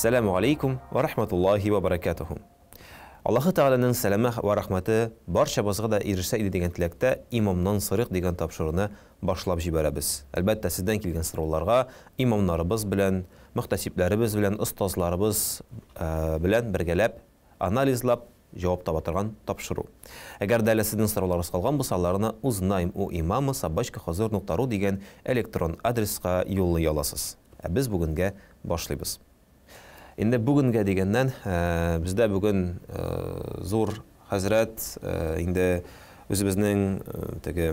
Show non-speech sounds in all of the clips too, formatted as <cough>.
ассаламу алейкум ва рахматуллахи ва баракатуху аллахы тағаланың сәлемі ва рахматы баршабызға да ерішсе иде деген тілекте имамнан сырық деген тапшыруны башлап жіберәбіз әлбәттә сізден келген сұрауларға имамнарыбыз белән мөхтәсипләребез белән ұстазларыбыз белән бергәләп анализлап жауап таба торган тапшыру әгәр дә әле сезнең сорауларыгыз калган булса узнаем у имама собачка хозур нукта ру электрон адресқа юллай аласыз ә біз бүгенгә башлыйбыз енді бүгінге дегеннен ә, бізде бүгін ә, зор хазірет енді өзіміздің теге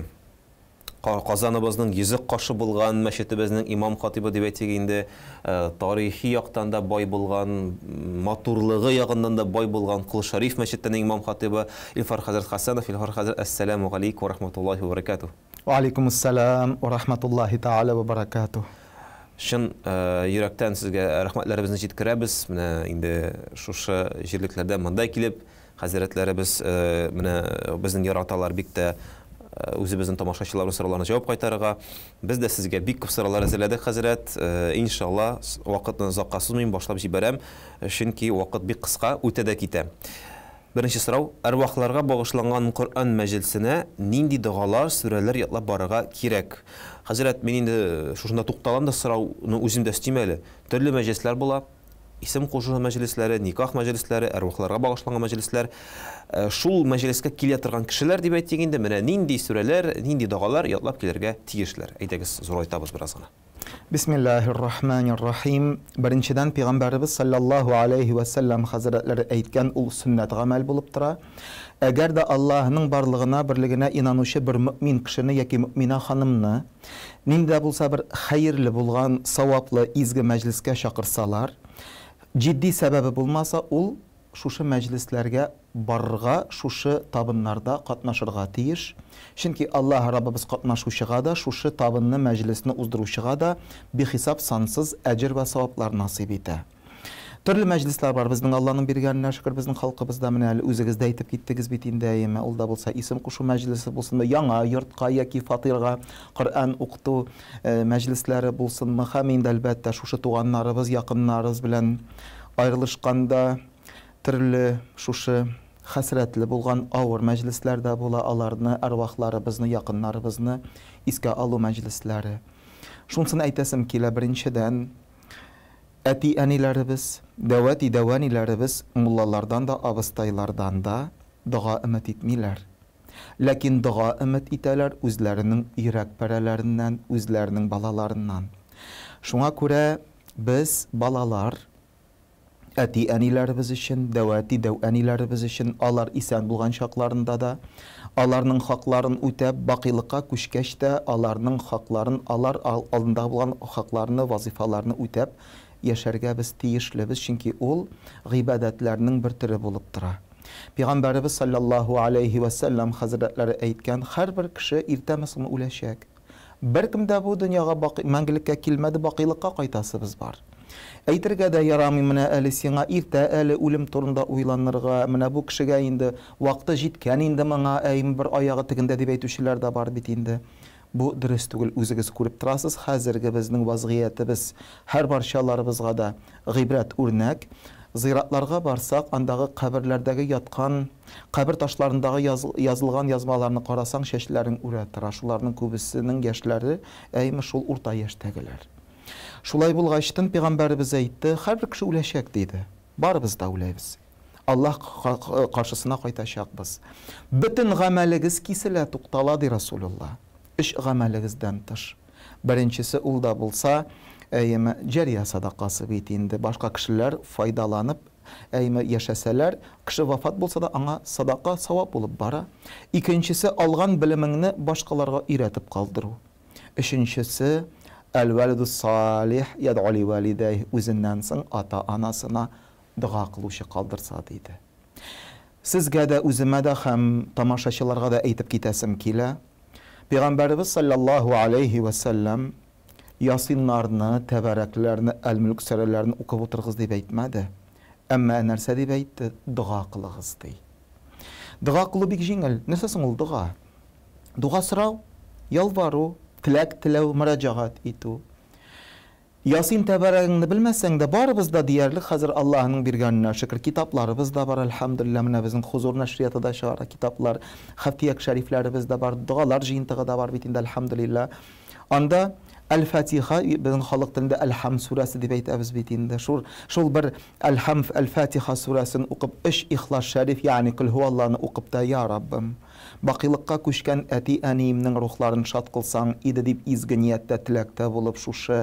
қазаныбыздың йөзек қашы болған мәшітіміздің имам хатибы деп айтсақ енді ә, тарихи яқтан да бай болған матурлығы жағынан да бай болған құл шариф мәшітінің имам хатибы илфар хазірет хасанов илфар хазірет ассаламу алейкум рахматуллахи уа баракатух уағалейкум ассалам рахматуллахи тағала уа баракату шын жүректен сізге рахмәтләребезне жеткерәбез менә инде шушы җирлекләрдә монда килеп хәзрәтләребез e, біздің ер аталар бик біздің e, үзебезнең тамашачыларның сорауларына жауап кайтарырга біз де сізге бик көп сораулар әзерләдек хәзрәт e, иншалла вакытны озакка сузмыйм башлап жіберем, чөнки уақыт бик қысқа үтә дә Бірінші сұрау, әруақларға бағышланған Құр'ан мәжілісіне нинди дұғалар, сүрелер ятлап барыға керек? Хазірет, мен енді шушында тоқталам да сұрауны өзімді Түрлі мәжілістер болады исем кушуу мәжіліслері никах мәжіліслері әруақларға бағышланған мәжілістер шул мәжіліске килә торган кешеләр дип әйт дегенде менә нинди сүрәләр нинди ятлап килергә тиешләр әйтегіз зурайтабыз бераз гына бисмиллахи рахмани рахим беренчедән пәйгамбәребез саллаллаху алейхи вәсәлләм хәзрәтләре әйткән ул сүннәт гамәл булып тора әгәр дә аллаһының барлығына берлегенә инанучы бер мүмин кешене яки мүмина ханымны ниндә булса бер хәерле булган саваплы изге мәҗлескә чакырсалар ciddi səbəbi bulmasa, ul şuşu məclislərə barırğa, şuşu tabınlarda qatnaşırğa tiyiş. Çünki Allah Rabbimiz qatnaşışığa da, şuşu tabınını məclisini uzduruşığa da bir xisab sansız əcr və savablar nasib etə. түрлі мәжілістер бар біздің алланың бергеніне шүкір біздің халқымызда міне әлі өзіңіз де айтып кеттіңіз бе енді ол да болса есім құшу мәжілісі болсын яңа йортқа яки фатирға құран оқыту ә, мәжілістері болсынмы һәм енді әлбәттә шушы туғаннарыбыз якыннарыбыз белән айырылышқанда түрлі шушы хәсрәтле болған ауыр мәҗлисләр дә була, аларны арвахларыбызны, якыннарыбызны искә алу мәҗлисләре. Шунсын әйтәсем килә, беренчедән, Әти әниләребез, дәвәти дәваниләребез муллалардан да абыстайлардан да дога өмет итмиләр. Ләкин дога өмет итәләр үзләренең ирәк пәрәләреннән, үзләренең балаларыннан. Шуңа күрә без балалар әти әниләребез өчен, дәвәти дәваниләребез өчен алар исән булган чакларында да Аларның хакларын үтәп, бакыйлыкка күчкәчтә, аларның хакларын, алар алдында булган хакларын, вазифаларын үтәп, яшәргә біз тиешлебез чөнки ул гыйбадәтләрнең бер төре булып тора Пәйгамбәрбез саллаллаху алейхи вәсәлләм хәзрәтләре әйткән, һәрбер кеше иртәме соң үләчәк. Беркем дә бу дөньяга бакый, мәңгелеккә килмәде, бакыйлыкка кайтасыбыз бар. Әйтергә дә ярамый менә әле сиңа иртә әле үлем турында уйланырга, менә бу кешегә инде вакыты җиткән инде моңа, әйм бер аягы тегендә дип әйтүчеләр дә бар бит инде бұл дұрыс түгіл өзіңіз көріп тұрасыз қазіргі біздің вазғиятіміз һәр баршаларыбызға да ғибрат өрнәк зиратларға барсақ андағы қабірлердегі жатқан қабір ташларындағы яз, жазылған язмаларны қарасаң шешлерің үре тұра көбісінің яшлары әйме шул орта яштәгілер шулай болғаштын пайғамбарыбыз айтты әрбір кіші үләшәк дейді барыбыз да үләйбіз аллах қаршысына қайташақпыз бүтін ғәмәлігіз кесілә тоқтала дейді расулулла үш ғамәлігізден тыш біріншісі ол да болса әйімі жария садақасы бит енді башқа кішілер файдаланып әйімі яшәсәләр кіші вафат болса да аңа садақа сауап болып бара икенчесе алған біліміңні башқаларға үйретіп қалдыру үшіншісі әлуәлду салих ядули валидай ата анасына дұға қылушы қалдырса дейді сізге де өзіме де һәм тамашашыларға да айтып кетесім келә Peyğəmbərimiz sallallahu alayhi və səlləm Yasinlarını, təbərəklərini, əl-mülk sərələrini oxub oturğuz deyib etmədi. Əmmə nərsə deyib etdi, qılığız Дұға қылу бек жеңіл. Несесің ол дұға? Дұға сұрау, ялвару, тіләк тілеу, мұрajағат Ясин тәбәрәгеңне белмәсәң дә барыбыз да диярлек хәзер Аллаһның биргәненә шөкер. Китапларыбыз да бар, алхамдулиллаһ, менә безнең хузур нәшрияты да чыгара китаплар, хафтияк шәрифләребез дә бар, дуалар җыентыгы да бар бит инде алхамдулиллаһ. Анда аль Фатиха безнең халык телендә Әлхам сурасы дип әйтәбез бит инде. Шул шул бер Әлхам аль Фатиха сурасын укып, эш ихлас шәриф, ягъни кул хуалланы укып та, я бақилыққа күшкен әти әнейімнің рухларын шат қылсаң иді деп изгі ниетте тілекте болып шушы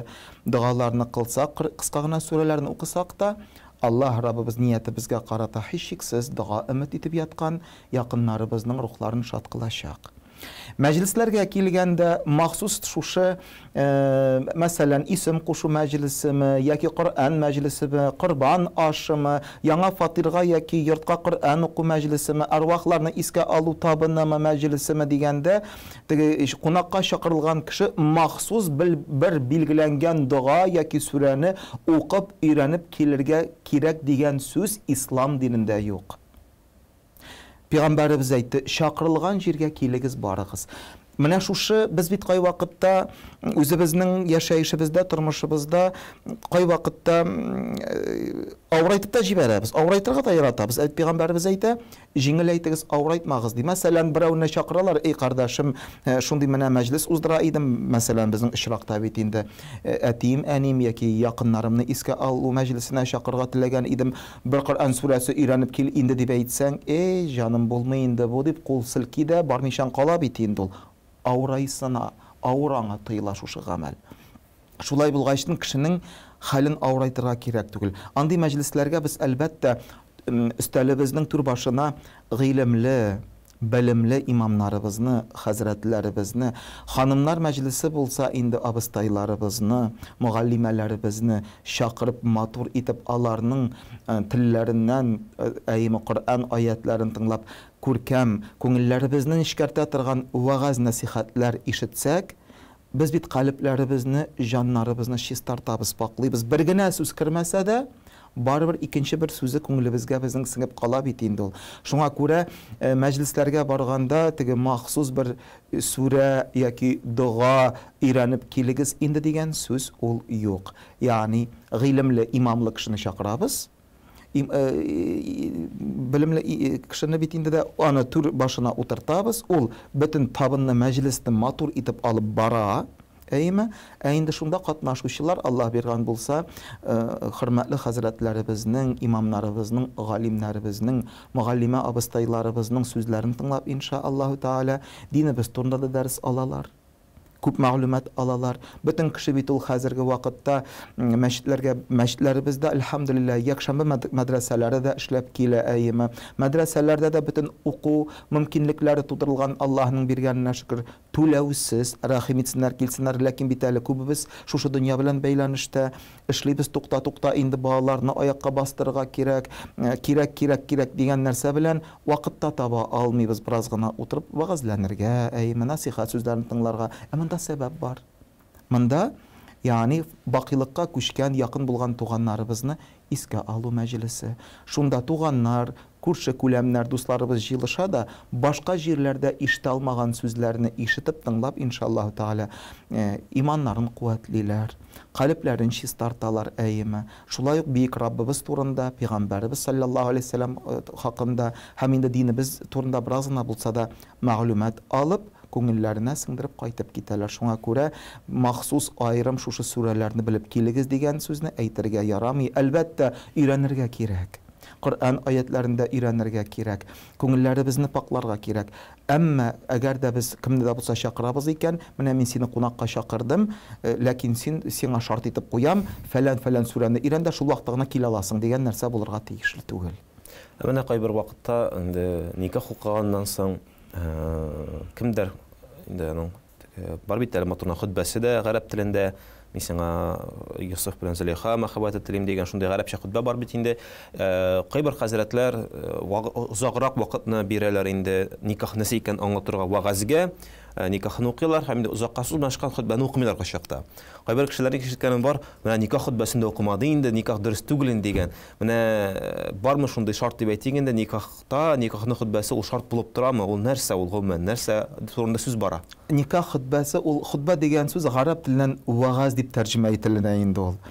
дұғаларыны қылсақ қысқа ғана сүрелерін оқысақ та аллах раббыбыз ниетімізге қарата еш шексіз дұға үміт етіп жатқан жақындарымыздың рухларын шат қылашақ мәжлесләргә килгәндә махсус шушы мәсәлән исем кушу мәжлесеме яки коръән мәжлесеме корбан ашымы яңа фатирга яки йортка коръән уку мәжлесеме арвақларны искә алу табынымы мәжлесеме дигәндә теге кунакка чакырылган кеше махсус бер билгеләнгән дога яки сүрәне укып өйрәнеп келергә кирәк дигән сүз ислам динендә юк пайғамбарымыз айтты шақырылған жерге келігіз барығыз» міне шушы біз бит қай уақытта өзіміздің яшайышыбызда тұрмышыбызда қай уақытта э, ауырайтып та жіберәбіз ауырайтырға да яратабыз әйт пайғамбарыбыз әйтә жеңіл әйтіңіз ауырайтмағыз дейді мәселен біреуіне шақыралар "Эй қардашым э, шундай міне мәжіліс уздыра идем мәселен біздің ишрақта бит енді «Э, әтиім яки якыннарымны искә алу мәжілісенә шақырырға теләгән идем бір құран сүрәсе үйрәнеп кил инде дип әйтсәң эй жаным булмый инде бу дип кул селки дә бармыйчан кала бит инде ул Аурай аураңа аураңы шушы ғамәл шулай булгачтын хәлін хәлен аурайтырға керек түгел андай мәжілістерге біз әлбәттә өстәлебезнең түр башына ғилімлі, белемле имамнарыбызны хәзрәтләребезне ханымнар мәҗлесе болса инде абыстайларыбызны мөгаллимәләребезне шақырып матур итеп аларның телләреннән әйме құран аятларын тыңлап көркем көңілдерімізді ішкерте тұрған уағаз насихатлар ишітсәк біз бит қаліпләрі бізні чистартабыз бақлайбыз бір генә сүз кірмәсә дә барыбер икенче бер сүзе күңелебезгә безнең сеңеп кала бит инде ул. Шуңа күрә э, мәҗлисләргә теге махсус бір э, сүрә яки дұға өйрәнеп келігіз, енді деген сөз ол юк. Яғни имамлы кешене чакырабыз білімлі кішіні бетінде де аны түр башына отыртабыз ол бітін табынны мәжілісті матур етіп алып бара әйме әйінде шунда қатнашушылар алла берған болса э, хөрмәтле хәзрәтләребезнең имамнарыбызның ғалимнәребезнең мұғаллимә абыстайларыбызның сөздерін тыңлап иншааллаху тағала динебез турында да дәріс алалар көп мәгълүмат алалар бүтін кеше бит ул хәзерге вакытта мәчетләргә мәчетләребездә әлхәмдулилла якшәмбе мәдрәсәләре дә эшләп килә әйеме мәдрәсәләрдә дә бөтен уку мөмкинлекләре тудырылган аллаһның биргәненә шөкер түләүсез рәхим итсеннәр килсеннәр ләкин бит әле күбебез шушы дөнья белән бәйләнештә эшлибез тукта тукта инде балаларны аяққа бастырырга керек, э, керек-керек-керек деген нәрсә белән вакытта таба алмыйбыз бераз гына утырып әй, әйме насихат сүзләрен тыңларга ә мында сәбәп бар монда яғни бақилыққа көшкән яқын болған туғаннарыбызны искә алу мәжілісі шунда туғаннар көрші көләмнәр достарыбыз жиылыша да башқа жерләрдә алмаған сүзләрне ишетеп тыңлап иншаллаһу тағала э, иманнарын куәтлиләр қаліплерін чистарталар әйімі шулай ук бейік раббыбыз турында пейғамбәріміз саллаллаху алейхи вассалам э, хақында һәм инде динебез турында біраз да мәғлүмәт алып көңілдеріне сіңдіріп қайтып китәләр шуңа күрә махсус айрым шушы сүрәләрне біліп килегез дигән сүзне әйтергә ярамый әлбәттә өйрәнергә кирәк құран аятларын да үйренерге керек көңілдеріңізді пақларға керек әмма әгер де біз кімді де болса шақырамыз екен міне мен сені қонаққа шақырдым ә, ләкин сен сеңа шарт етіп қоям, фәлән фәлән сүрені үйрен де шул келе аласың деген нәрсе болырға тиісті түгел міне қайбір уақытта енді никах оқығаннан соң ә, кімдер енді бар бит әлі матурна хүтбәсі ғәрәп тілінде мен сеңа юсуф э, белән зөлейха мәхәббәте телим дигән шундый гарәпчә бар бит инде э, кайбер хәзрәтләр э, озаграк вакытны бирәләр инде никах нәсе икәнен аңлатырга Э, никахын оқилар һәм де ұзаққа созбай хұтбаны оқымайлар қай шақта қайбір кісілердің ешіткенім бар мына никах хұтбасында оқымады енді никах дұрыс инде деген менә э, бармы шундай шарт деп әйтейік енді никахта никахның хутбасы ол шарт болып тұрамы ол нәрсе ол ғұмән нәрсә турында сөз бара никах хұтбасы ол хұтба деген сөз ғараб тілінен уағаз деп тәржіме етілген енді ол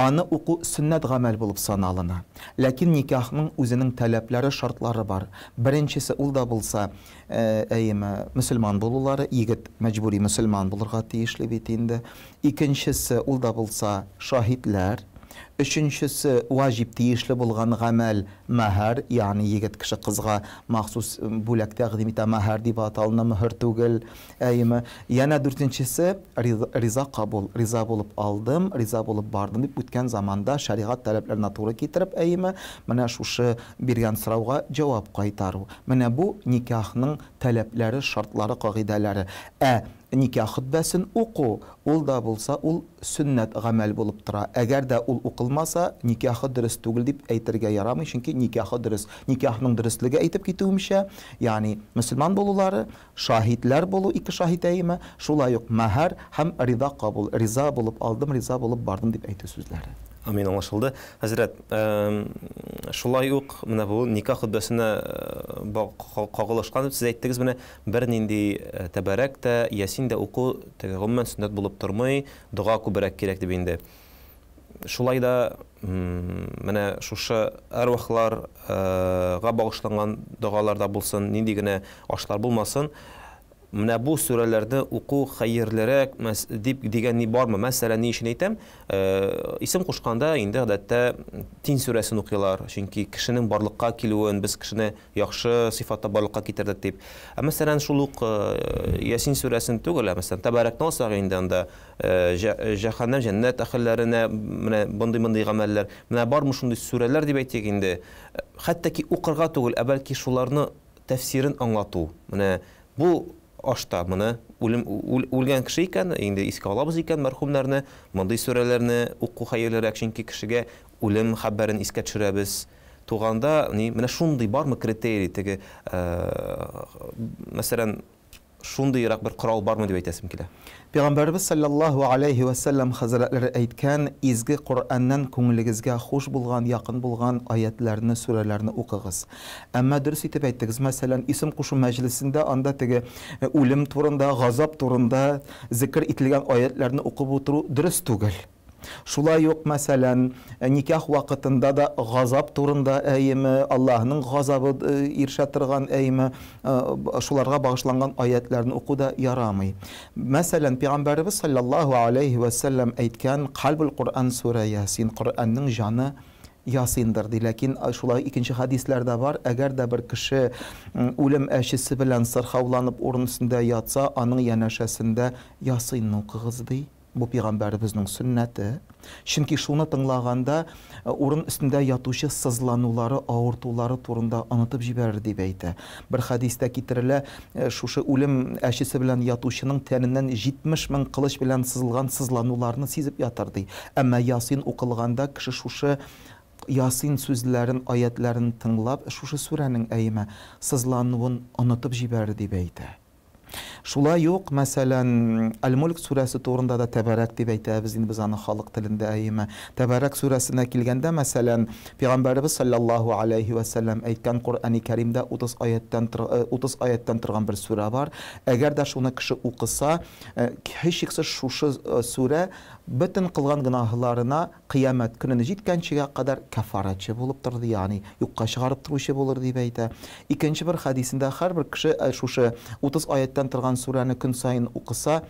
Аны ұқу сүннәт гамәл болып саналына. Ләкин никахның өзінің таләпләре, шартлары бар. Біріншісі, ұлда да әйімі, әйеме, мусульман булулары, егет мәҗбүри мусульман булырга тиешле бит ұлда Икенчесе үшіншісі уажип тиешлі болған ғәмәл мәһәр яғни егет кіші қызға махсус бүләк тәғдим итә мәһәр деп аталына мөһір түгел әйеме yana дүртіншісі риза қабул риза болып алдым риза болып бардым деп өткен заманда шариғат таләпләренә туры китереп әйеме менә шушы биргән сұрауға жауап қайтару менә бу никахның таләпләре шартлары кагыйдәләре ә никах хұтбәсін оқу ол да болса ол сүннәт ғамәл болып тұра әгәр дә ол оқылмаса никахы дұрыс түгел деп әйтергә ярамый чөнки никахы дұрыс никахның дөрестлеге әйтеп китүемчә яғни мөселман болулары шаһитләр болу ике шаһит әйме шулай ук мәһәр һәм риза кабул риза булып алдым риза булып бардым дип әйтү сүзләре Амин аңлашылды. шулай ук менә бу никах худдасына э, кагылышкан сіз әйттегез менә бір нинди э, тәбәрәк тә, ясин дә уку теге болып сүннәт булып тормый, керек күбрәк кирәк дип инде. Шулай да менә шушы әрвахларга э, багышланган болмасын, булсын, нинди мына бу сүрелерді оқу хәйерлірек деп деген не бармы мәсәлән не үшін әйтәм исем қосқанда енді ғадәттә тин сүрәсін оқилар чөнки кешенең барлыкка килүен без кешене яхшы сифатта барлыкка китердек дип ә мәсәлән шул ук ясин сүрәсен түгел ә мәсәлән тәбәрәкне алсак инде анда жәһәннәм жәннәт әһелләренә менә бындай бындай гамәлләр менә бармы шундый сүрәләр дип әйтик инде хәтта ки укырга түгел ә бәлки шуларны тәфсирен аңлату менә бу ашта мұны өлген кеше икән енді іске алабыз икән мәрхүмнәрне мондый сүрәләрне уку хәерлерәк чөнки кешегә үлем хәбәрен искә төшерәбез туганда ни менә шундый бармы критерий теге э, мәсәлән бір құрал бар бармы деп айтасым килә пайгамбарыбыз саллаллаху алейхи вассалам хәзрәтләре әйткән изге құраннан көңіліңізге хош болған яқын болған аятларны сүрәләрне оқығыз әмма дөрес итеп әйттегез мәсәлән исем кушу мәҗлесендә анда теге үлем турында ғазап турында зикер ителгән аятларны оқып отыру дұрыс түгел шулай ук мәсәлән э, никах вақытында да ғазап турында әйеме аллаһның ғазабы э, иршә торган әйеме э, бағышланған багышланган аятләрне ярамай. да ярамый мәсәлән пәйгамбәребез саллаллаху алейхи вәсәлләм әйткән кальбул коръан сура ясин Құранның жаны ясындыр ди ләкин шулай икенче хәдисләрдә бар әгәр дә бер кеше үлем әшесе белән сырхауланып урын өстендә ятса аның янәшәсендә ясыйны укыгыз бұл пайғамбарымыздың сүннәті чүнки шуны тыңлағанда орын үстінде ятушы сызланулары ауыртулары турында ұнытып жіберер деп әйтә бір хадистә китерелә шушы үлем әшесе белән ятучының тәненнән жетмеш мең қылыш белән сызылған сызлануларны сезіп ятыр ди әмма ясин оқылғанда кіші шушы ясин сөзләрін аятларын тыңлап шушы сүрәнең әйме сызлануын ұнытып җибәрде деп әйтә Шулай ук мәсәлән Әл-Мульк сүрәсе турында да тәбәрәк дип әйтәбез инде без аны халык телендә әйеме. Тәбәрәк сүрәсенә килгәндә мәсәлән Пәйгамбәрбез саллаллаһу алейхи ва сәлләм әйткән Коръәни Кәримдә 30 аяттан 30 аяттан торган бер сүрә бар. Әгәр дә шуны кеше укыса, э, һичшиксез шушы э, сүрә бөтін қылған гынаһыларына қиямет күнін жеткеншеге қадар кәфаратшы болып тұрды яғни юққа шығарып тұрушы болыр деп әйті екінші бір хадисінде һәрбір кіші э, шушы 30 аяттан тұрған сураны күн сайын оқыса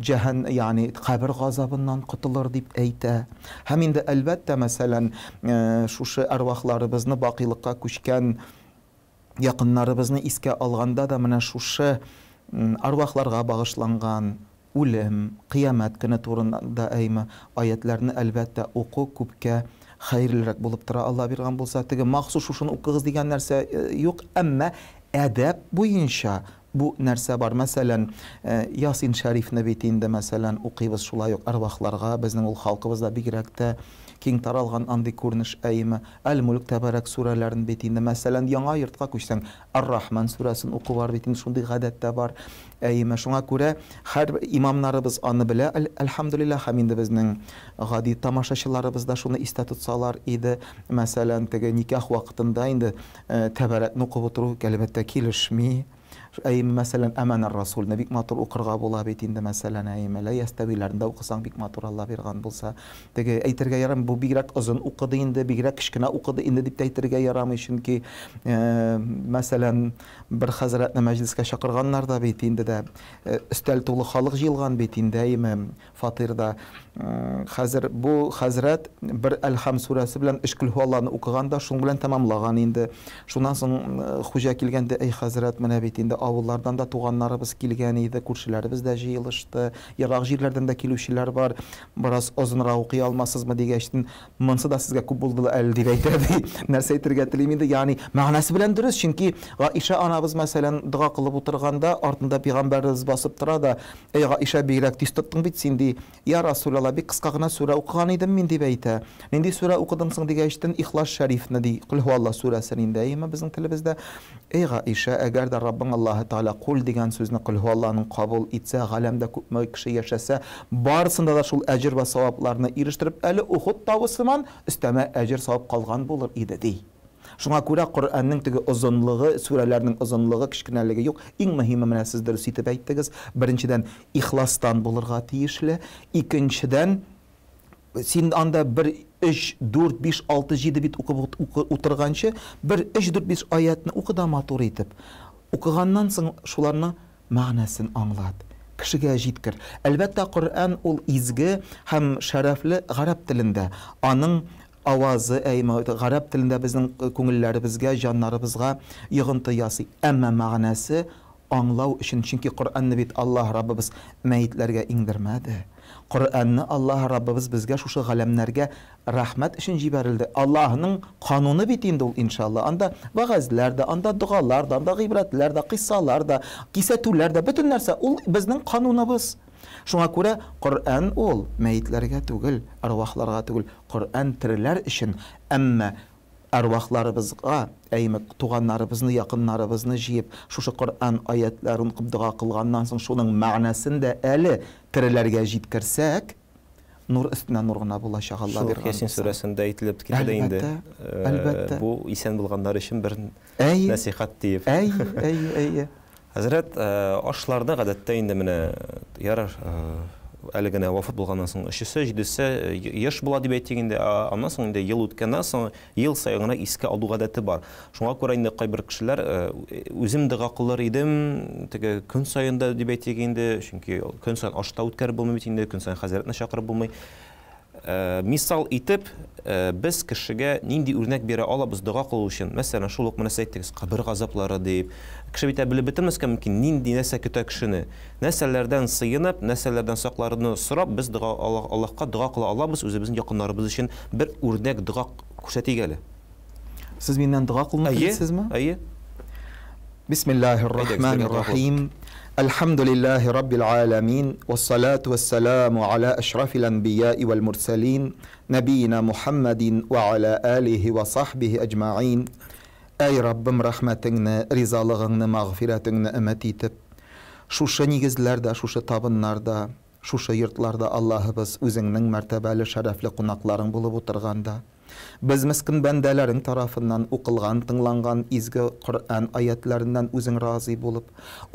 жәһан яғни қабір ғазабынан құтылыр деп әйті һәм енді әлбәттә мәсәлән э, шушы әруақларыбызны бақилыққа көшкен яқындарыбызны иске алғанда да міне шушы арвақларға бағышланған үлім қиямат күні турында әйме аятларны әлбәттә оқу күпкә хәйірлірек болып тұра алла берған болса теге мақсус үшін оқығыз деген нәрсе э, юқ әммә әдәп бойынша бу нәрсә бар мәсәлән э, ясин Шариф бит инде мәсәлән оқыйбыз шулай ук біздің безнең ул халкыбызда кең таралған андый көрініш әйеме әл мүлк тәбәрәк сүрәләрен бетінде инде мәсәлән яңа йортка күчсәң ар рахман сүрәсен уку бар бетінде сондай шундый тә бар әйеме шуңа күрә һәр имамнарыбыз аны белә әлхәмдулилла һәм инде безнең гади тамашачыларыбыз да шуны истә тотсалар иде мәсәлән теге никах вакытында инде э, тәбәрәкне укып утыру әлбәттә килешми әйім мәселен әмән расул бик матур укырга була бит инде мәсәлән әйме лә ястәвиләрендә оқысаң бик матур алла берған булса теге әйтергә ярамый бу бигрәк озын укыды инде бигрәк кечкенә укыды инде дип тә әйтергә ярамый чөнки э, мәсәлән бер хәзрәтне мәҗлескә чакырганнар да бит инде дә э, өстәл тулы халык җыелган бит инде әйме фатирда э, хәзер бу хәзрәт бер әлхам сүрәсе белән эшкөл укыган да шуның белән тәмамлаган инде шуннан соң хуҗа килгәндә әй хәзрәт менә бит инде ауыллардан да туғаннарыбыз килгән иде күршеләребез дә җыелышты ерак җирләрдән де келушілер бар біраз озынрак укый алмассызмы дигәчтен монсы да сізге көп болды әле дип әйтә нәрсе нәрсә әйтергә телим инде ягъни мәгънәсе белән дөрес анабыз мәсәлән дұға қылып отырғанда артында пәйгамбәребез басып тұрады да эй гаиша бигрәк тиз тоттың бит син ди я расулалла бик кыска гына сүрә укыган идем мен дип әйтә нинди сүрә укыдың соң ихлас шәрифне дей көл алла сүрәсен біздің әйеме безнең телебездә эй гаиша әгәр дә раббың алла аллаһы тағала құл деген сөзіні құлхуалланы қабыл етсе ғаламда күпме кіші яшаса барысында да шул әжір ба сауапларына әлі ухуд тауысыман үстәмә әжір сауап қалған болыр еді дей Шуңа күрә Коръәннең теге ұзынлығы сүрәләрнең ұзынлығы кичкенәлеге юк. Иң мөһиме менә сез дөрес итеп әйттегез. Беренчедән ихластан булырга тиешле, икенчедән син анда бер 3 4 5 6 7 бит укып утырганчы, бер 3 4 5 аятны укы да матур итеп оқығаннан соң шуларның мағынасын аңлат кішіге жеткір Әлбәттә құран ол изгі һәм шәрәфлі ғараб тілінде аның ауазы әймәуті ғараб тілінде біздің көңілләрімізге жаннарыбызға йығынты ясый әмма мағынасы аңлау үшін чөнки құран бит аллаһ раббыбыз мәйітләргә иңдермәде Коранны Аллаһ Раббыбыз безгә шушы галәмнәргә рәхмәт өчен җибәрелде. Аллаһның кануны бит инде ул иншалла. Анда багызлар да, анда дугалар да, анда гыйбратлар да, кыссалар да, кисәтүләр дә бөтен нәрсә ул безнең канунабыз. Шуңа күрә Коран ул мәйитләргә түгел, арвахларга түгел. Коран тирләр өчен, әмма әруақларыбызға әйімік туғаннарыбызны жақыннарыбызны жиып шушы құран аятларын дұға қылғаннан соң шуның мәғнәсін де әлі тірілерге жеткірсәк нұр үстіне нұр ғана болашақ алла берген ясин сүрәсендә әйтелеп китә инде э, әлбәттә бу исән булганнар өчен бер насихат диеп әй әй әй <laughs> хәзрәт э, ашларда гадәттә инде менә яра э, әлі генә болғаннан соң үшісі жетісі еш була дип әйткәндә аннан соң инде ел соң ел сайын ғана искә алу бар шуңа күрә инде кайбер кешеләр үзем дұға қылар идем теге көн сайын да дип әйтик чөнки ашта үткәреп булмый бит инде сайын саен хәзрәтне чакырып Э, мисал итеп э, біз кішіге нинди өрнек бере алабыз дұға қылу үшін мәселен шул ук нәрсе әйттегез қабір газаплары деп кеше бит біліп бетермәскә мөмкин нинди нәрсә көтә кешене нәрсәләрдән сыйынып нәрсәләрдән сакларыны сорап без дұға аллаһка дұға қыла алабыз үзебезнең якыннарыбыз өчен бер үрнәк дұға күрсәтик әле сез миннән дұға кылны телисезме әйе бисмиллахир рахманир рахим الحمد لله رب العالمين والصلاة والسلام على أشرف الأنبياء والمرسلين نبينا محمد وعلى آله وصحبه أجمعين أي ربم رحمتنا رزالغنا مغفرتنا أمتيتب شوشا نيجزلردا شوشا табыннарда шушы йортларда Аллаһыбыз үзеңнең мәртәбәле шәрәфле кунакларың булып утырганда Біз міскін бәндәләрің тарафынан оқылған, тыңланған изгі Құр'ан аятларынан өзің разы болып,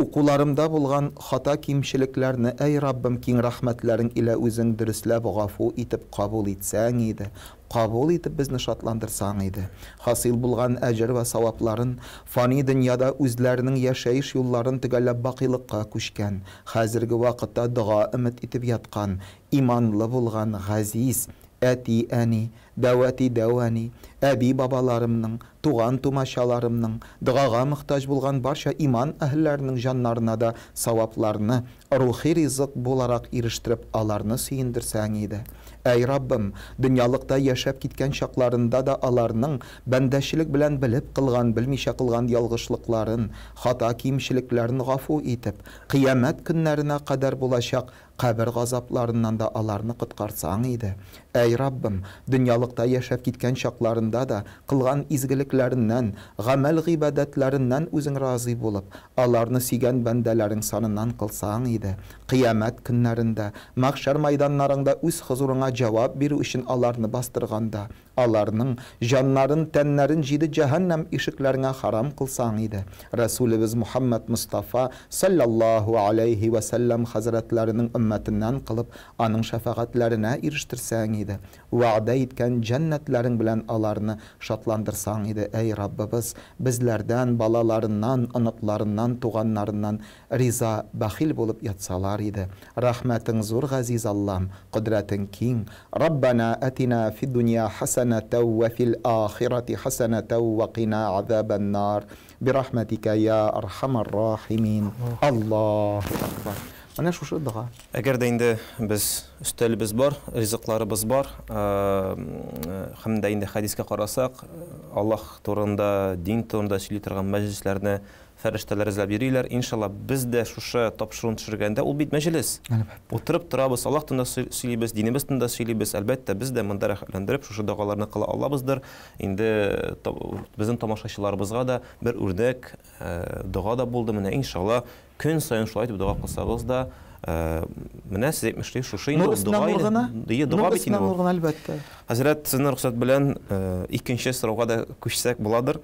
оқуларымда болған хата кемшілікләрні әй Раббым кең рахмәтләрең илә өзің дұрыслап ғафу итеп қабул итсәң иде, қабыл етіп бізді шатландырсаң еді хасил болған әжір ва сауапларын фани дүнияда өзләрінің яшәйіш юлларын төгәлләп бақилыққа күшкән хәзіргі вакытта дұға үміт итеп ятқан иманлы болған ғазиз әти әни дәуәти дәуәни әби бабаларымның туған тумашаларымның дұғаға мұқтаж болған барша иман әһлләрінің жаннарына да сауапларны рухи ризық боларақ ирештіріп аларны сүйіндірсәң еді әй раббым дүниялықта яшәп кеткен шақларында да аларның бәндәшілік білән біліп қылған білмейше қылған ялғышлықларын хата кимшілікләрін ғафу итеп қиямәт күннәріне қадар болашақ қабір ғазапларынан да аларны құтқарсаң еді әй раббым дүниялықта яшәп кеткен шақларында да қылған изгіліклеріннен ғамәл ғибадәтлеріннен өзің разы болып аларны сүйген бәндәләрің санынан қылсаң еді қиямәт күннәрінде мақшар майданнарыңда өз хұзырыңа жауап беру үшін аларны бастырғанда Аларның жанларын тәннәрін жиді җәһәннәм ишекләренә харам қылсаң иде. Расулыбыз Мухаммад мұстафа саллаллаһу алейхи ва сәлләм хәзрәтләренең өммәтеннән қылып аның шәфәгатьләренә ирештірсәң иде. Вәгъдә иткән җәннәтләрең белән аларны шатландырсаң иде. Әй Раббыбыз, безләрдән, балаларыннан, аныкларыннан, туғаннарыннан риза, бахил болып ятсалар иде. Рәхмәтең зур, ғәзиз Аллам, кудратең киң. Раббана атина фид дунья хасана حسنة وفي الآخرة حسنة وقنا عذاب النار برحمتك يا أرحم الراحمين الله أكبر міне шушы дұға де біз бар ризықларыбыз бар һәм дә қарасақ аллах турында дин турында сөйлей тұрған мәжіліслерді фәрештәләр эзләп йөриләр иншалла без дә шушы тапшыруны төшергәндә ул бит мәҗлес утырып торабыз аллаһ тында сөйлибез динебез тында сөйлибез әлбәттә без дә монда рәхәтләндереп шушы догаларны кыла алабыздыр инде безнең тамашачыларыбызга да бер үрнәк э, дога да булды менә иншалла көн сайын шулай итеп дога кылсагыз да э, менә сез әйтмешли шушы инде дога инде дога бит инде әлбәттә хәзрәт сезнең рөхсәт белән э, икенче сорауга да күчсәк буладыр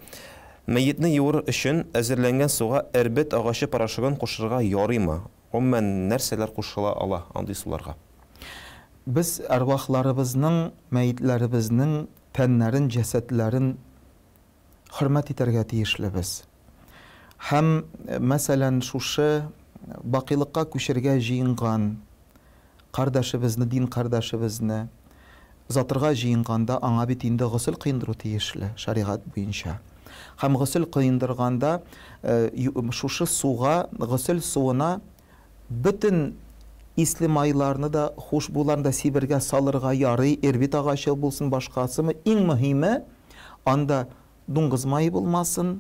мәйетне юыр үшін әзірленген суға әрбет ағашы порошогын қушырға ярыймы ғөммән нәрселер қушыла ала андай суларға біз әруақларыбызның мәйітләребезнең тәннәрін жәсәтләрен хөрмәт итәргә тиешлебез һәм э, мәсәлән шушы бақилыққа күшергә жиынған кардашыбызны дин кардашыбызны затырға җыенганда аңа бит инде ғосел кыйындыру тиешле шариғат буенча һәм ғөсіл қыйындырғанда э, шушы суға ғөсіл суына бүтін ислем айларны да хуш буларны да сибиргә салырға, ярый эрбит болсын, болсын башқасымы иң мөһиме анда дуңгыз майы болмасын,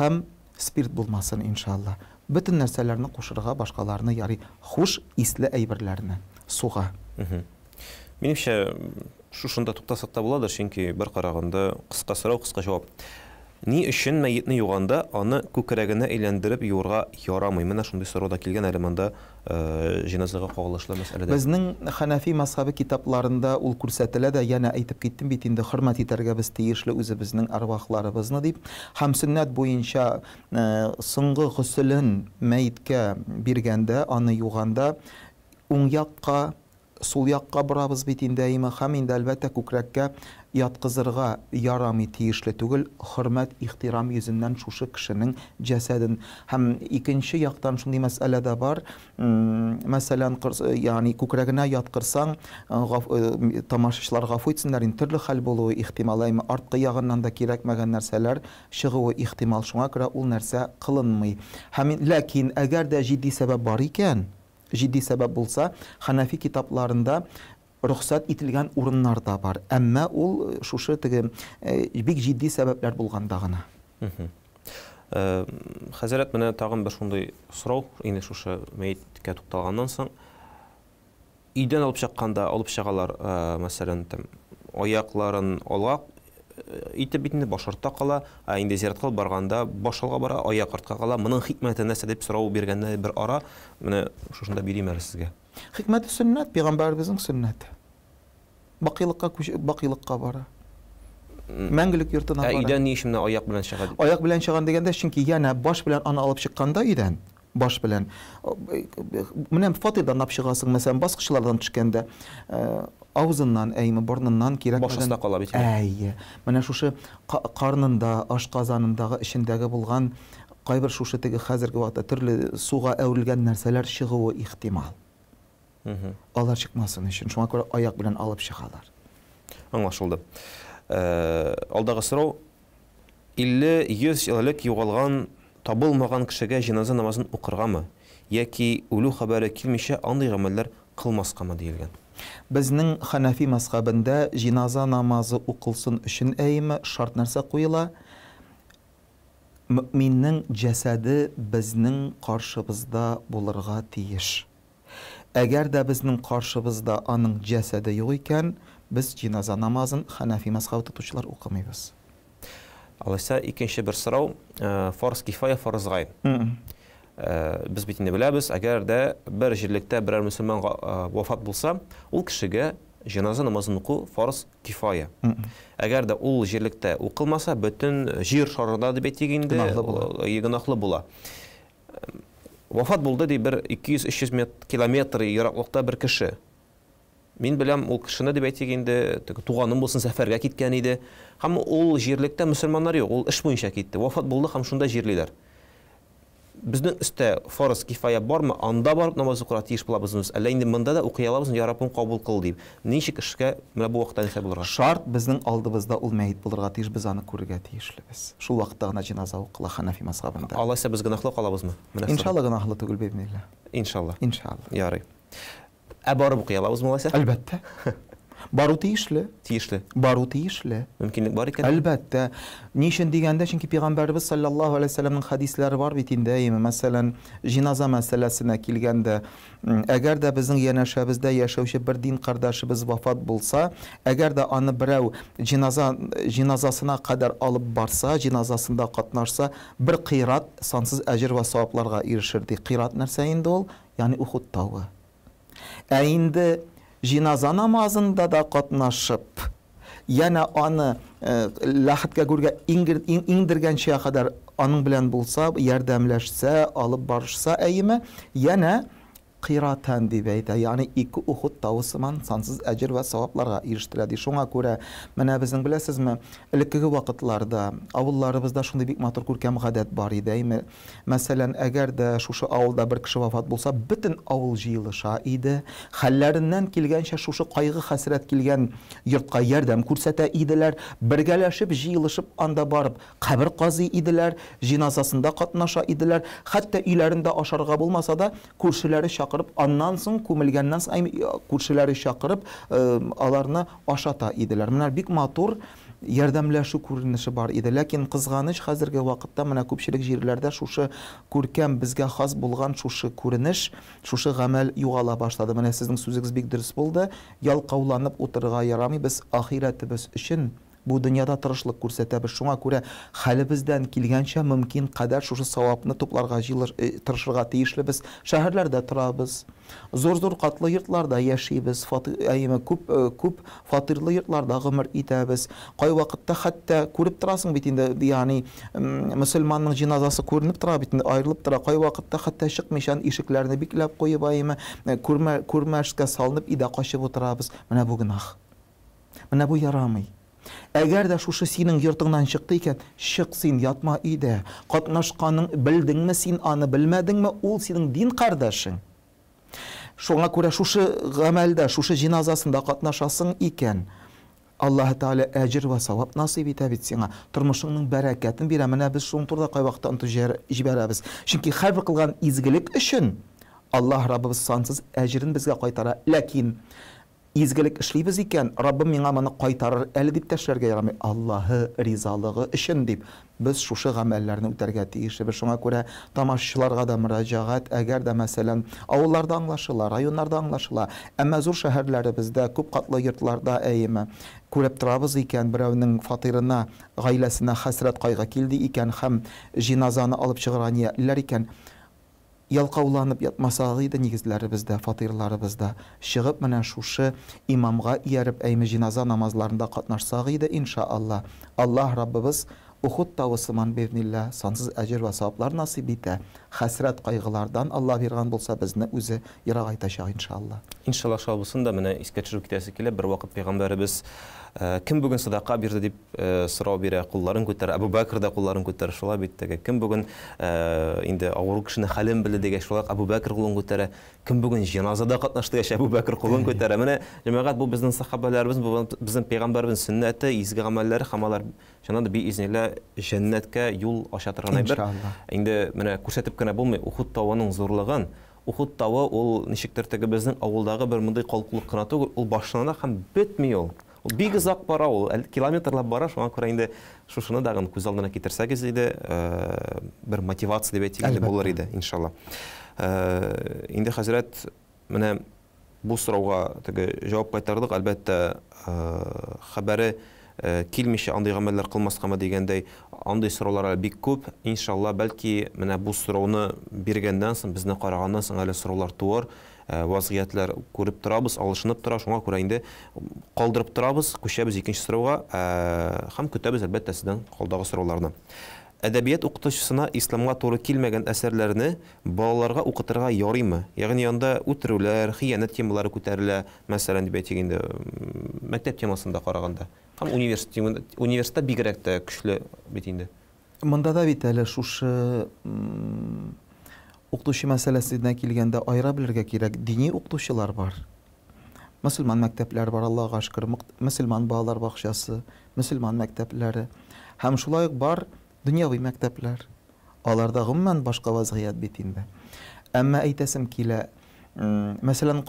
һәм спирт болмасын, иншалла бөтен нәрсәләрне қушырға, башқаларына ярый хуш исле әйберләрне суға менимчә шушында тоқтасақ та болады чөнки бір қарағанда қысқа сорау қысқа жауап Ни өчен мәйетне юғанда аны күкрәгенә әйләндереп юрга ярамый? Менә шундый келген да килгән әле монда җиназага э, кагылышлы мәсьәләдә. Безнең Ханафи масхабы китапларында ул күрсәтелә дә, яна әйтеп киттем бит инде хөрмәт итәргә без тиешле үзебезнең арвахларыбызны дип. Һәм сөннәт буенча э, соңгы гөсөлен мәйткә биргәндә, аны юганда уң якка сул якка борабыз бит инде әйме һәм инде әлбәттә күкрәккә ятқызырға ярамый тиешле түгел хөрмәт ихтирам йөзеннән шушы кешенең жәсәдін һәм икенче яктан шундай мәсьәлә дә бар мәсәлән э, яғни күкрәгенә ятқырсаң э, э, тамашачылар гафу итсеннәр инде төрле хәл булуы ихтимал әмма арткы да кирәкмәгән нәрсәләр чыгуы ихтимал шуңа күрә ул нәрсә кылынмый һәм ләкин әгәр дә җитди сәбәп бар икән җитди сәбәп булса ханафи китапларында рұқсат етілген урыннар да бар әммә ол э, шушы теге э, бик жидди сәбәпләр болғанда ғана хәзрәт э, менә тагын бер шундай сорау инде шушы мәйткә тукталганнан соң өйдән алып чыкканда алып чыгалар мәсәлән ояқларын аякларын итеп битінде баш артта кала инде зияратка барғанда баш алга бара аяқ артка қала мының хикмәте нәрсә деп сұрау бергенде бір ара менә шушында бирим сізге сезгә хикмәте сөннәт пәйгамбәребезнең бақилыққа бакыйлыкка бакыйлыкка бара мәңгілік йортына ә бара өйдән ни өчен аяк белән чыга дип аяк белән чыган дигәндә чөнки янә баш белән аны алып чыкканда өйдән баш белән менә фатирдан алып чыгасың мәсәлән баскычлардан төшкәндә э, аузыннан әйме борныннан кирәк башында қала бит әйе менә шушы карнында ашказанындагы эчендәге булган кайбер шушы теге хәзерге вакытта төрле суга әверелгән нәрсәләр чыгуы ихтимал алар чыкмасын өчен шуңа күрә аяк белән алып чыгалар аңлашылды э, алдагы сорау илле йөз ел элек югалган табылмаган кешегә җеназа намазын укыргамы яки үлү хәбәре килмичә андый гамәлләр кылмаскамы диелгән біздің ханафи мазхабында жиназа намазы оқылсын үшін әйімі шарт нәрсе қойыла мүминнің жәсәді біздің қаршыбызда болырға тиіш әгәр дә біздің қаршыбызда аның жәсәді жоқ екен біз жиназа намазын ханафи мазхабы тұтушылар оқымаймыз алайса екінші бір сұрау э, фарз кифая фарз ғайып Э, біз бетінде біләбіз бір дә бір жерлектә мұсылман мөселман э, вафат болса, ұл кешегә жаназа намазын оқу фарз кифая әгәр ол ул жерлектә бөтін жер жир шарында дип егінақлы инде гөнаһлы вафат болды ди 200-300 км километр бір бір Мен білем ол ул деп дип әйтик инде болсын э, булсын сәфәргә еді һәм ул жерлектә мөселманнар юк ул эш буенча вафат болды һәм шунда біздің істе фарыз кифая бармы анда барып намаз оқырға тиіш болабыз әллә инде мында да оқи алабыз я раббым қабыл қыл деп ничек ішке мына бұл уақытта нәрсе болырға шарт біздің алдымызда ол мәйіт болырға тиіш біз аны көрергә тиешлебез шул вакытта гына жаназа оқыла ханафи мазхабында алла исә без гөнаһлы калабыз мы иншалла гөнаһлы түгел беймнилла иншалла иншалла ярый ә барып оқи алабызмы алайса әлбәттә borib tegishli tegishli borib tegishli mumkinlik bor ekan albatta nechun deganda chunki payg'ambarimiz sollallohu alayhi vasallamning hadislari bor ekan masalan jinoza masalasini kelganda mm, agarda bizning yanashamizda yashovchi bir din qardoshimiz vafot bo'lsa agarda uni birov jinoza алып qadar olib borsa jinozasida qatnashsa bir qiyrat sonsiz ajr va savoblarga erishirdik qiyrat narsa endi u ya'ni җиназа намазында да катнашып, яна аны э, лахатка күргә индергән чия кадәр аның белән болса, ярдәмләшсә, алып барышса әйеме, яна қира тән деп әйті яғни екі ұхуд дауысыман сансыз әжір ва сауаптарға еріштіреді шоңа күрә мына біздің білесіз ме іліккігі вақытларда ауылларыбызда шундай бик матур көркем ғадәт бар еді әйме мәсәлән әгәр дә шушы ауылда бір кіші вафат болса бүтін ауыл жиылыша иді хәлләреннән келгенше шушы қайғы хәсрәт келген йортқа ярдәм күрсәтә иделәр бергәләшеп жиылышып анда барып қәбер қазый иделәр жинасасында қатынаша иделәр хәтта өйләрендә ашарға болмаса да күршеләре чакыр шақырып аннан соң көмілгеннен соң көршілері шақырып э, аларына ашата еділер. Менің бик матур ярдәмләшү күренеше бар иде ләкин кызганыч хәзерге вакытта менә күпчелек җирләрдә шушы күркәм бізге хас болған шушы күренеш шушы гамәл югала башлады менә сезнең сүзегез бик дөрес булды ялкауланып утырырга ярамый без ахирәтебез өчен бу дөньяда тырышлык күрсәтәбез шуңа күрә хәлебездән килгәнчә мөмкин қадар шушы савапны тупларга э, тырышырга тиешлебез шәһәрләрдә торабыз зур-зур катлы йортларда яшибез әйеме күп э, күп фатирлы йортларда гомер итәбез кай вакытта хәтта күреп торасың бит инде ягъни мөселманның җиназасы күренеп тора бит инде аерылып тора кай вакытта хәтта чыкмыйчан ишекләрне бикләп қойып әйеме э, күрмәшкә салынып идә қашып утырабыз менә бу гөнаһ менә бу ярамый әгәр дә шушы синең йортыңнан чыкты икән чык син ятма өйдә катнашканың белдеңме син аны белмәдеңме ул синең дин кардәшең шуңа күрә шушы гамәлдә шушы җиназасында катнашасың икән Аллаһы Таала әҗер ва савап насип итә бит сиңа. Тормышыңның бәрәкәтен бирә. Менә без шуның турыда кай вакытта җибәрәбез. Чөнки һәрбер кылган изгелек өчен Аллаһ Раббыбыз сансыз әҗерен безгә кайтара. Ләкин изгілік істейбіз екен раббым миңа мұны қайтарыр әлі деп тәшләргә ярамый аллаһы ризалығы үшін деп біз шушы ғәмәлләрне үтәргә тиешбез шуңа күрә тамашачыларга да мөрәҗәгать әгәр дә мәсәлән авылларда аңлашыла районнарда аңлашыла әмма зур шәһәрләребездә күп катлы йортларда әйеме күреп торабыз икән берәүнең фатирына гаиләсенә хәсрәт кайгы килде икән һәм жиназаны алып чыгарга икән ялқауланып ятмасагы иде негизләребездә фатирларыбызда Шығып менә шушы имамға ияреп әйме жиназа намазларында катнашсагы иде иншаалла аллаһ раббыбыз Ухуд тауы сыман сансыз әҗер ва саваплар насип итә. Хәсрәт кайгылардан Алла болса бізді өзі үзе ярагайтачак иншалла иншалла шабысын да міне еске түсіріп кетесі келе бір уақыт пайғамбарымыз ә, кім бүгін садақа берді деп ә, сұрау бере қолдарын көтер әбу бәкір де қолдарын көтеріп шулап етті кім бүгін ә, енді ауру кішінің халін білді деген шулай әбу бәкір қолын көтере кім бүгін жаназада қатнашты дегенше әбу бәкір қолын көтере міне жамағат бұл біздің сахабаларымыз бұл біздің пайғамбарымыздың сүннәті изгі ғамәлдері хамалар жаңағыдай биизнилля жәннәтке жол ашатырғанай бір енді міне көрсетіп қана болмай ухуд тауының зорлығын ұқыттауы ол нешектертегі біздің ауылдағы бір мұндай мондай калкулык ол түгел ул башлана ол. Ол бик озак бара ол километрлап бара шоған күрә инде шушыны дагы көз алдына китерсәгез иде э, бір мотивация дип болар еді иншалла иде э, иншалла инде хәзрәт менә бу сорауга теге хабары Э, килмеше андый гамәлләр дегендей дигәндәй андый сораулар бик көп, иншалла бәлки менә бу сорауны биргәндән соң безне караганнан соң әле сораулар туар э, вазгыятлар күреп торабыз алышынып тора шуңа күрә инде калдырып торабыз күчәбез икенче сорауга э, һәм көтәбез әлбәттә сездән алдагы сорауларны әдәбият укытучысына исламга туры килмәгән әсәрләрне балаларга укытырга ярыймы? Ягъни анда үтерүләр, хыянат темалары күтәрелә, мәсәлән дип әйтик инде, мәктәп темасында караганда. Һәм университет университетта бигрәк тә көчле бит инде. Монда да бит әле шушы укытучы мәсьәләсенә килгәндә айыра белергә кирәк. Дини укытучылар бар. Мөселман мәктәпләре бар, Аллаһка шөкер. Мөселман балалар бақшасы, мөселман мәктәпләре. Һәм шулай ук бар дөньяви мәктәпләр. Аларда ғыммен башка вазғият бит инде. Әмма әйтәсем килә, мәсәлән,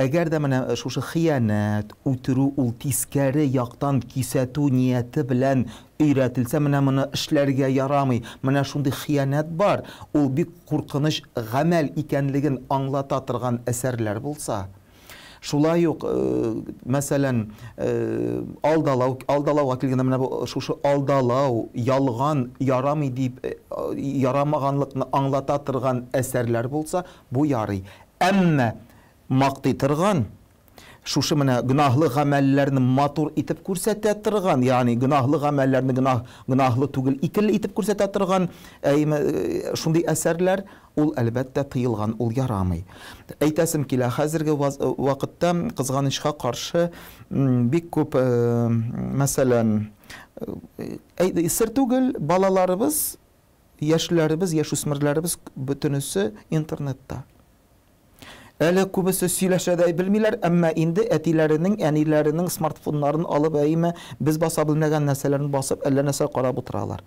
agarda mana o'sha xiyanat o'tiruv ul teskari yoqdan kesatuv niyati bilan үйрәтелсә менә моны эшләргә ярамый менә шундый хыянәт бар ул бик куркыныч гамәл икәнлеген аңлата торган әсәрләр булса шулай ук э, мәсәлән э, алдалау алдалауға килгәндә менә бу шушы алдалау ялган ярамый дип э, ярамаганлыкны аңлата торган әсәрләр булса бу ярый әмма Мақты торган шушы менә гөнаһлы гамәлләрне матур итеп күрсәтә торган, яғни гөнаһлы гамәлләрне гөнаһ гөнаһлы түгел икеле итеп күрсәтә торган э, шундай әсәрләр ул әлбәттә тыйылған ул ярамый. Әйтәсем килә, хәзерге вакытта э, кызганычка каршы бик күп э, мәсәлән сер түгел балаларыбыз, яшьләребез, яшүсмерләребез бөтенесе интернетта. Әле күбесе сөйләшәдәй белмиләр, әмма инде әтиләренең, әниләренең смартфоннарын алып әйме, без баса белмәгән нәрсәләрне басып, әллә нәрсә карап утыралар.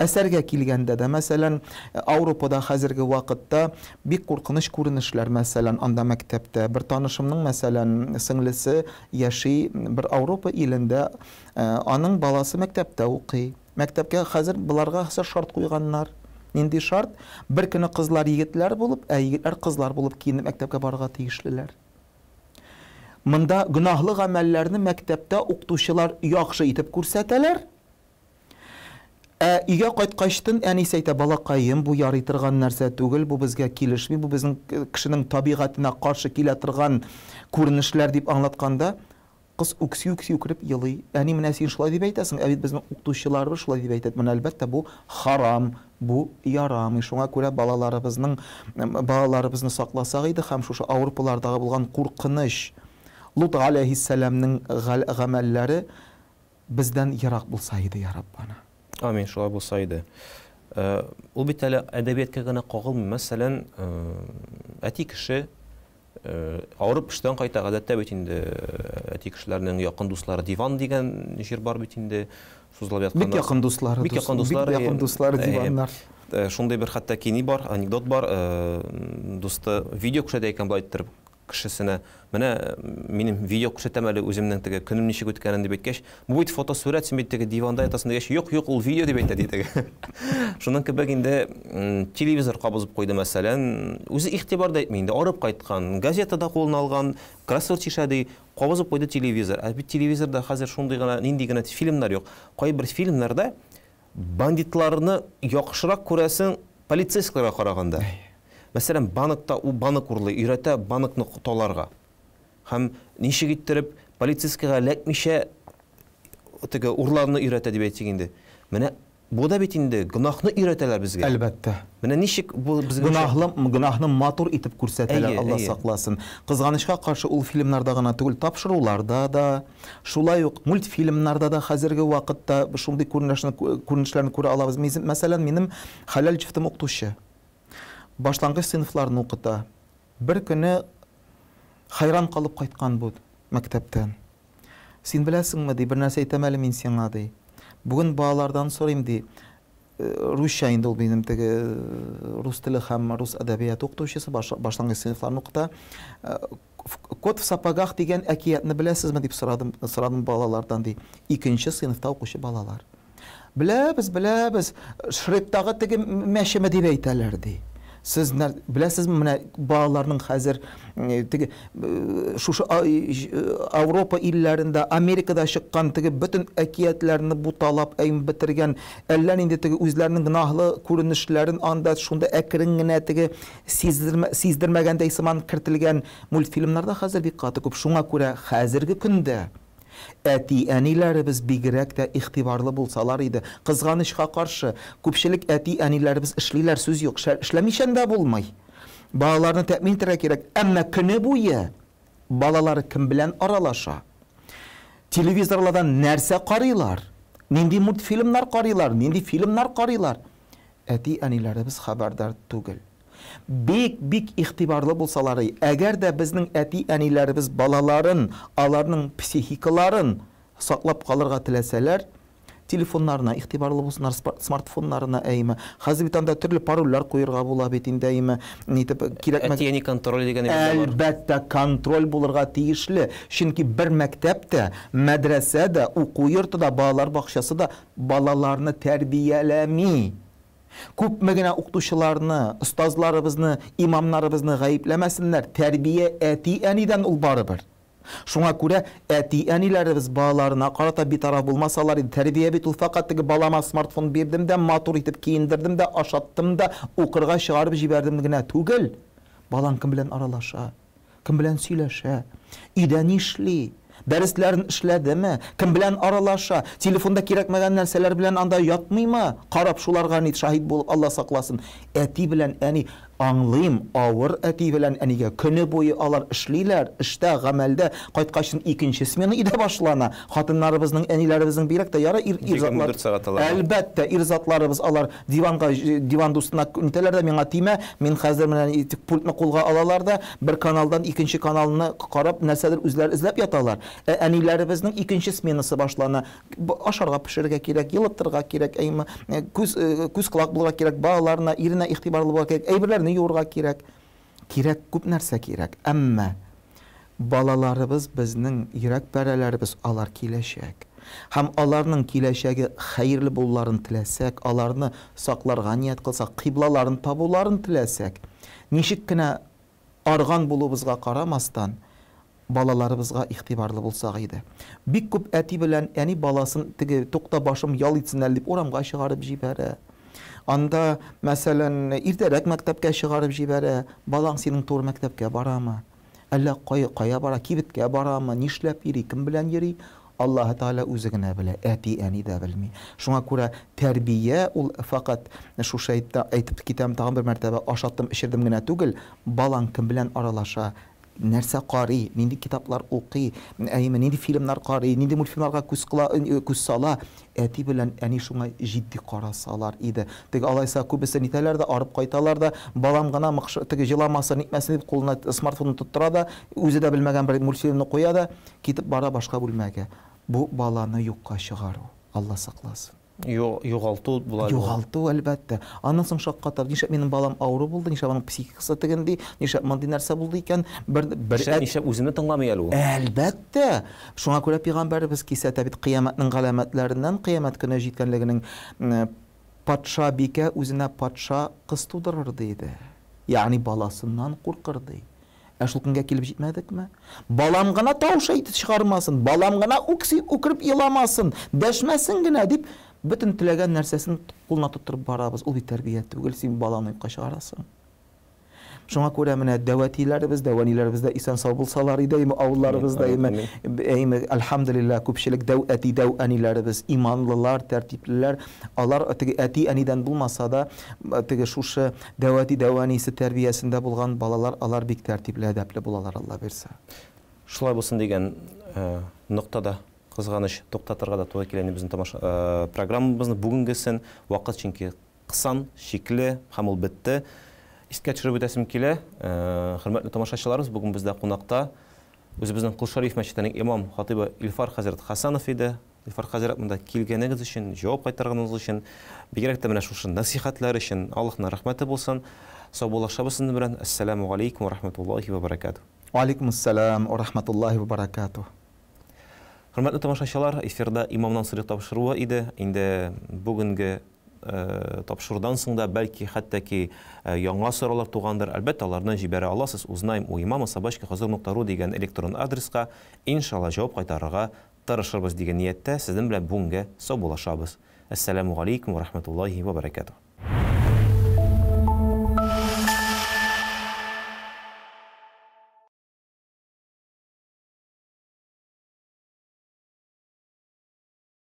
Әсәргә килгәндә дә, мәсәлән, Аурупада хәзерге вакытта бик куркыныч күренешләр, мәсәлән, анда мәктәптә бер танышымның, мәсәлән, сиңлесе яши бер Аурупа илендә, э, аның баласы мәктәптә укый. Мәктәпкә хәзер боларга хәсә шарт куйганнар. нендей шарт бір күні қызлар егетлер болып ә егетлер қызлар болып киініп мектепке баруға тиішлілер мында гүнаһлы ғәмәлләрне мәктәптә оқытушылар яхшы итеп күрсәтәләр ә өйгә кайткачтын әнисе әйтә балакаем бу ярый торган нәрсә түгел бұл бізге келішмей бұл біздің кешенең табиғатына каршы килә торган деп аңлатқанда қыз үксию үксиюкіріп елый әне міне сен шулай деп айтасың ә біздің оқытушыларыбыз шулай деп айтады міне әлбәтте бұл харам бұл ярамый шуңа күрә балаларыбызның балаларыбызны сакласақ иде һәм шушы аурупалардағы болған қорқыныш лут алейхисаламның ғәмәлләре біздән ерақ болса иде я раббана амин шулай болса иде ул бит әле әдәбиятка генә кагылмый мәсәлән әти кеше Э, ауырып ыштан кайта гадәттә бит инде э, әти кешеләрнең якын дуслары диван дигән җир бар бит инде сузылып яткан бик якын дуслары бик якын дуслары бик якын э, дуслары диваннар шундый бер хәтта кини бар анекдот бар дусты видео күрсәтә икән былай иттереп кішісіне міне менің видео көрсетемін әлі өзімнің тігі күнім неше өткенін деп айткеш бұл бит фотосурет сен диванда жатасың дегеш жоқ жоқ ол видео деп айтты дейді <laughs> шунан кебек телевизор қабызып қойды мәселен өзі ихтибар да айтмай инде қайтқан газета да қолына алған кроссовки шәдей қабызып қойды телевизор ә телевизорда қазір сондай ғана ниндей генә фильмдер жоқ қайбір фильмдерде бандитларны яқшырақ көрәсің полицейскийға қарағанда мәселен банкта у банк урлы өйрәтә банкны тоталарга һәм ничек иттереп полицейскийга эләкмичә теге урларны өйрәтә дип әйтик инде менә бу да бит инде гөнаһны өйрәтәләр безгә әлбәттә менә ничек бу безгә гөнаһлы гөнаһны матур итеп күрсәтәләр алла сакласын кызганычка каршы ул фильмнарда гына түгел тапшыруларда да шулай ук мультфильмнарда да хәзерге вакытта шундый күренешне күренешләрне күрә алабыз мәсәлән минем хәләл чифтым укытучы башлангыч сыйныфларын укыта бір күні хайран қалып кайткан бу мәктәптән син беләсеңме ди бір нәрсе айтамын әле Бүгін сиңа ди бүген «Ә, балалардан сорыйм ди русча инде ул минем теге ә, рус тілі һәм рус әдәбияты оқытушысы башлангыч сыйныфларны укыта ә, кот в сапогах дигән әкиятне беләсезме деп сұрадым сұрадым балалардан ди екінші сыйныфта укучы балалар беләбез беләбез шрифттагы теге мәшеме деп әйтәләр ди сіз біләсізбі мына балалардың қазір тігі э, шушы Европа э, елдерінде Америкада шыққан тігі бүтін әкиятләрне буталап әйм бітірген әллә инде тігі үзләренең гынахлы күренешләрен анда шунда әкрен генә тігі сиздермәгәндәй сыман кертелгән мультфильмнарда хәзер бик каты күп шуңа күрә хәзерге көндә әти әниләребез бигерәк тә игътибарлы булсалар иде кызганычка қаршы, күпчелек әти әниләребез эшлиләр сүз юк эшләмичә дә булмый балаларны тәэмин итәргә кирәк әмма күні буе балалары кем белән аралаша телевизорлардан нәрсә карыйлар нинди мультфильмнар карыйлар нинди фильмнар карыйлар әти әниләребез хәбәрдар түгел бек бик иғтибарлы болсалары әгәр дә безнең әти әниләребез балаларын аларның психикаларын саклап қалырға теләсәләр телефоннарына игътибарлы булсыннар смартфоннарына әйме хәзер бит анда пароллар парольләр куярга була бит инде әйме нитеп кирәкмәс әтияни контроль дигән әлбәттә контроль булырга тиешле чөнки бер мәктәптә мәдрәсә дә уку йорты да балалар да балаларны тәрбияләми көпмегіна ұқтушыларыны ұстазларыбызны имамнарыбызны ғайыпләмәсеннәр тәрбие әти әнидән ул барыбер Шуңа күрә әти әниләребез балаларына қарата битараф болмасалар, иде, тәрбия бит балама смартфон бирдем дә матур итеп киендердем дә ашаттым да укырга шығарып җибәрдем генә түгел. Балаң кем аралаша, кем белән сөйләшә, өйдә Дәресләрен эшләдеме? Кем белән аралаша? Телефонда кирәкмәгән нәрсәләр белән анда ятмыймы? Карап шуларга ни шаһид булып Алла сакласын. Әти белән әни аңлыйм ауыр әти белән әнигә көне буе алар эшлиләр эштә гамәлдә кайткачтын икенче смена идә башлана хатыннарыбызның әниләребезнең бигрәк тә яра ир ирзатлар әлбәттә ирзатларыбыз алар диванға диван дустына күнтәләр дә миңа тимә мин хәзер менә пультны кулга алалар да бер каналдан икенче каналны карап нәрсәдер үзләре эзләп яталар ә әниләребезнең икенче сменасы башлана ашарга пешерергә кирәк елыттырырга кирәк әйме күз э, күз колак булырга кирәк балаларына иренә игътибарлы булырга кирәк әйберләр ни юрга кирәк? Кирәк күп нәрсә кирәк. Әмма балаларыбыз безнең йөрәк пәрәләребез алар киләчәк. Һәм аларның киләчәге хәерле булларын теләсәк, аларны сакларга ният кылсак, кыйблаларын табуларын теләсәк, ничек кенә арган булыбызга карамастан, балаларыбызга ихтибарлы булсак иде. Бик күп әти белән әни баласын теге токта башым ял итсен әле дип урамга чыгарып җибәрә. Анда, мәсәлән, иртәрәк мәктәпкә чыгарып җибәрә, балаң синең туры мәктәпкә барамы? Әллә кая-кая бара, кибеткә барамы, нишләп йөри, кем белән йөри? Аллаһу таала үзе генә белә, әти әни дә белми. Шуңа күрә тәрбия ул фақат шу шайтта әйтеп китәм, тагын бер мәртәбә ашаттым, ишердем генә түгел, балаң кем белән аралаша, нәрсе қари нендей кітаптар оқи әйме нендей фильмдер қарай, нендей мультфильмларға көз қыла көз сала әти белән әни шуңа житди қарасалар иде теге алайса көбісі нитәләр дә арып кайталар да балам гына теге жыламасын итмәсен деп қолына смартфонын тоттыра да үзе дә белмәгән бер мультфильмны да кетіп бара башка бүлмәгә бу баланы юкка чыгару алла сакласын юғалту бұлай юғалту әлбәтте андан соң шаккаттар нишләп менің балам ауру болды нишләп аның психикасы тегенди неше мондый нәрсе болды екен бір бір нишләп үзене тыңдамай әле ул әлбәттә шуңа күрә пәйгамбәребез кисә тәбит кыямәтнең галамәтләреннән кыямәт патша бикә үзенә патша кыз тудырыр дейді яғни баласыннан куркыр ди ә шул көнгә килеп җитмәдекме балам гына таушай шығармасын балам ғына үксеп үкереп еламасын дәшмәсен генә деп бөтен тілеген нәрсесін кулына тоттырып барабыз ол бит тәрбия түгел син баланы юкка чыгарасың Шуңа күрә менә дәвәтиләребез, дәвәниләребез дә исән сау булсалар иде, авылларыбызда име, әйме, әлхәмдүлилләһ, күпчелек дәү әти иманлылар, тәртиплеләр, алар теге әти әнидән булмаса да, теге шушы дәуәти дәвәнисе тәрбиясендә булган балалар, алар бик тәртипле, әдәпле булалар, Алла бирсә. Шулай булсын дигән ноктада қызғаныш тоқтатырға да тура келеді біздің тамаша ә, э, программамыздың бүгінгісін уақыт ченке қысан шекле һәм ул бітті искә төшереп өтәсем килә э, хөрмәтле тамашачыларыбыз бүгін бізде қонақта үзебезнең құлшариф мәчетенең имам хатибы ильфар хазірет хасанов иде ильфар хазірет монда килгәнегез үшін жауап қайтарғаныңыз үшін бигрәк тә менә шушы нәсихәтләр өчен аллаһның рәхмәте болсын сау булашабыз сезнең белән ассаламу алейкум ва рахматуллахи ва баракату алейкум ассалам ва рахматуллахи ва баракату құрметті тамашашылар эфирда имамнан сыйлық тапшыруы еді енді бүгінгі э, тапшырудан соң да бәлки хәттәки э, яңа сораулар туғандыр әлбәттә аларны жіберә аласыз узнаем у имама собачка хозур нуктару деген электрон адреска иншалла жауап кайтарырга тырышырбыз деген ниеттә сезнең белән бүгенгә саубуллашабыз ассаламу алейкум ва рахматуллахи ва баракату